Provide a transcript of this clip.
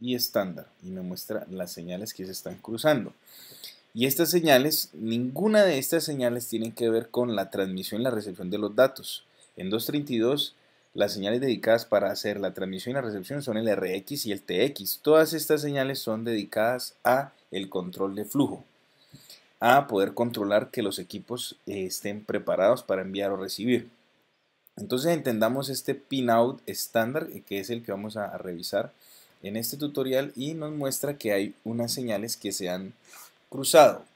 y estándar y me muestra las señales que se están cruzando. Y estas señales, ninguna de estas señales tienen que ver con la transmisión y la recepción de los datos. En 232, las señales dedicadas para hacer la transmisión y la recepción son el RX y el TX. Todas estas señales son dedicadas a el control de flujo, a poder controlar que los equipos eh, estén preparados para enviar o recibir. Entonces entendamos este pinout estándar, eh, que es el que vamos a revisar en este tutorial y nos muestra que hay unas señales que se han cruzado.